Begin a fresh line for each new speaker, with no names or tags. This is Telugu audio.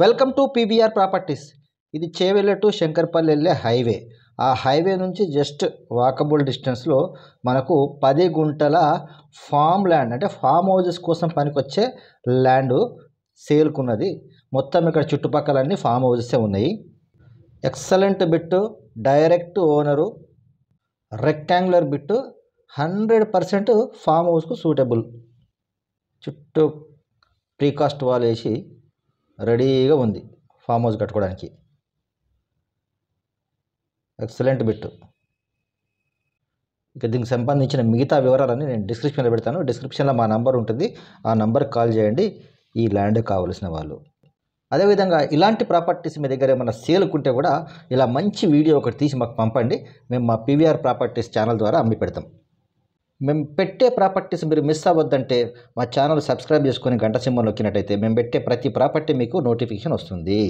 వెల్కమ్ టు పీవీఆర్ ప్రాపర్టీస్ ఇది చేవెళ్ళ టు శంకర్పల్లి వెళ్ళే హైవే ఆ హైవే నుంచి జస్ట్ వాకబుల్ డిస్టెన్స్లో మనకు పది గుంటల ఫామ్ ల్యాండ్ అంటే ఫామ్ హౌజెస్ కోసం పనికొచ్చే ల్యాండ్ సేల్కున్నది మొత్తం ఇక్కడ చుట్టుపక్కలన్నీ ఫామ్ హౌజెసే ఉన్నాయి excellent bit direct owner rectangular bit hundred percent farm హౌస్కు సూటబుల్ చుట్టూ ప్రీకాస్ట్ వాల్ వేసి రెడీగా ఉంది ఫామ్ హౌస్ కట్టుకోవడానికి ఎక్సలెంట్ బిట్ ఇక దీనికి సంబంధించిన మిగతా వివరాలన్నీ నేను డిస్క్రిప్షన్లో పెడతాను డిస్క్రిప్షన్లో మా నంబర్ ఉంటుంది ఆ నంబర్కి కాల్ చేయండి ఈ ల్యాండ్ కావలసిన వాళ్ళు అదేవిధంగా ఇలాంటి ప్రాపర్టీస్ మీ దగ్గర ఏమైనా సేల్కుంటే కూడా ఇలా మంచి వీడియో ఒకటి తీసి మాకు పంపండి మేము మా పీవీఆర్ ప్రాపర్టీస్ ఛానల్ ద్వారా అమ్మి పెడతాం మేము పెట్టే ప్రాపర్టీస్ మీరు మిస్ అవ్వద్దంటే మా ఛానల్ సబ్స్క్రైబ్ చేసుకొని గంట సింహం నొక్కినట్టయితే మేము పెట్టే ప్రతి ప్రాపర్టీ మీకు నోటిఫికేషన్ వస్తుంది